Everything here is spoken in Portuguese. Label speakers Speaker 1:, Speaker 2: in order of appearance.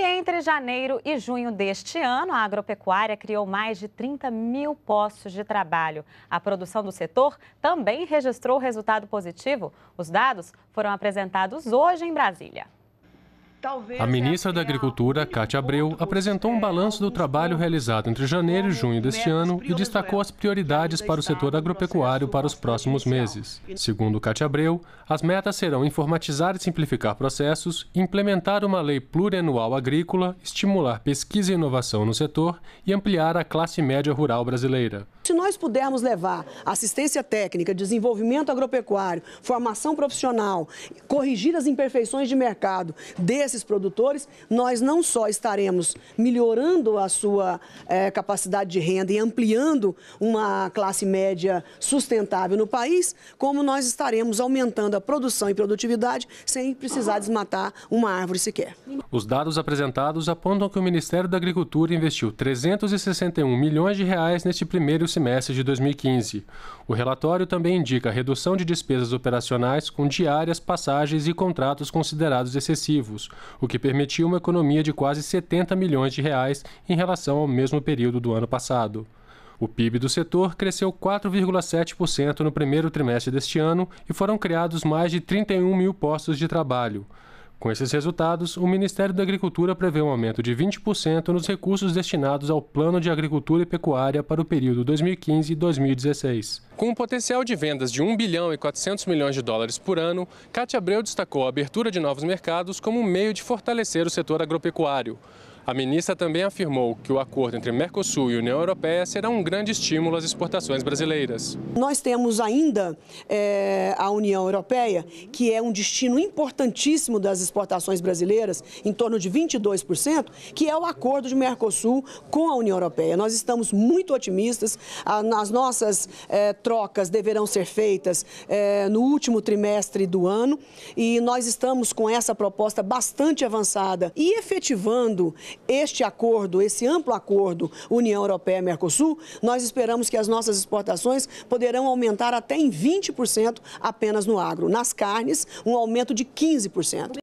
Speaker 1: E entre janeiro e junho deste ano, a agropecuária criou mais de 30 mil postos de trabalho. A produção do setor também registrou resultado positivo. Os dados foram apresentados hoje em Brasília.
Speaker 2: A é ministra da Agricultura, Cátia Abreu, apresentou um é balanço do trabalho realizado entre janeiro e junho deste ano e destacou as prioridades para o setor agropecuário para os próximos meses. Segundo Cátia Abreu, as metas serão informatizar e simplificar processos, implementar uma lei plurianual agrícola, estimular pesquisa e inovação no setor e ampliar a classe média rural brasileira.
Speaker 1: Se nós pudermos levar assistência técnica, desenvolvimento agropecuário, formação profissional, corrigir as imperfeições de mercado desses produtores, nós não só estaremos melhorando a sua eh, capacidade de renda e ampliando uma classe média sustentável no país, como nós estaremos aumentando a produção e produtividade sem precisar desmatar uma árvore sequer.
Speaker 2: Os dados apresentados apontam que o Ministério da Agricultura investiu 361 milhões de reais neste primeiro semestre de 2015. O relatório também indica redução de despesas operacionais com diárias, passagens e contratos considerados excessivos, o que permitiu uma economia de quase 70 milhões de reais em relação ao mesmo período do ano passado. O PIB do setor cresceu 4,7% no primeiro trimestre deste ano e foram criados mais de 31 mil postos de trabalho. Com esses resultados, o Ministério da Agricultura prevê um aumento de 20% nos recursos destinados ao Plano de Agricultura e Pecuária para o período 2015 e 2016. Com um potencial de vendas de 1 bilhão e 400 milhões de dólares por ano, Cátia Abreu destacou a abertura de novos mercados como um meio de fortalecer o setor agropecuário. A ministra também afirmou que o acordo entre Mercosul e União Europeia será um grande estímulo às exportações brasileiras.
Speaker 1: Nós temos ainda é, a União Europeia, que é um destino importantíssimo das exportações brasileiras, em torno de 22%, que é o acordo de Mercosul com a União Europeia. Nós estamos muito otimistas, as nossas é, trocas deverão ser feitas é, no último trimestre do ano e nós estamos com essa proposta bastante avançada e efetivando este acordo, esse amplo acordo União Europeia-Mercosul, nós esperamos que as nossas exportações poderão aumentar até em 20% apenas no agro. Nas carnes, um aumento de 15%.